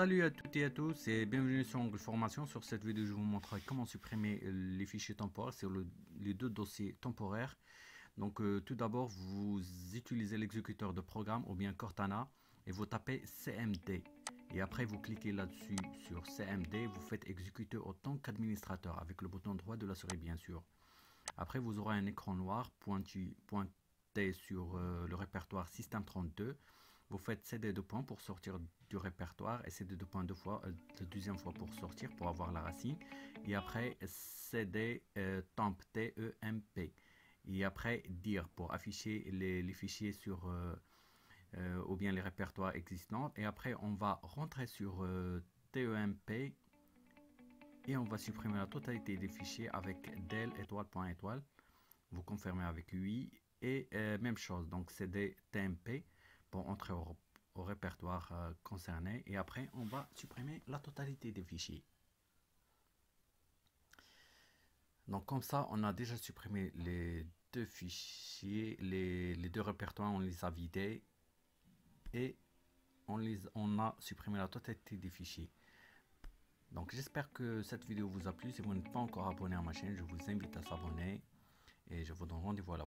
Salut à toutes et à tous et bienvenue sur Angle Formation. Sur cette vidéo, je vous montrerai comment supprimer euh, les fichiers temporaires sur les deux dossiers temporaires. Donc euh, tout d'abord, vous utilisez l'exécuteur de programme ou bien Cortana et vous tapez CMD. Et après, vous cliquez là-dessus sur CMD, vous faites exécuter autant qu'administrateur avec le bouton droit de la souris bien sûr. Après, vous aurez un écran noir pointu, pointé sur euh, le répertoire System32 vous faites CD deux points pour sortir du répertoire et CD deux points deux fois, la euh, deuxième fois pour sortir, pour avoir la racine. Et après, CD e, temp, t e Et après, dire pour afficher les, fichiers sur... Euh, euh, ou bien les répertoires existants. Et après, on va rentrer sur TEMP et on va supprimer la totalité des fichiers avec del étoile point étoile. Vous confirmez avec oui et même chose, donc cd temp pour entrer au, répertoire euh, concerné et après on va supprimer la totalité des fichiers. Donc comme ça, on a déjà supprimé les deux fichiers, les, deux répertoires, on les a vidés et on, les, on a supprimé la totalité des fichiers. Donc j'espère que cette vidéo vous a plu. Si vous n'êtes pas encore abonné à ma chaîne, je vous invite à s'abonner et je vous donne rendez-vous à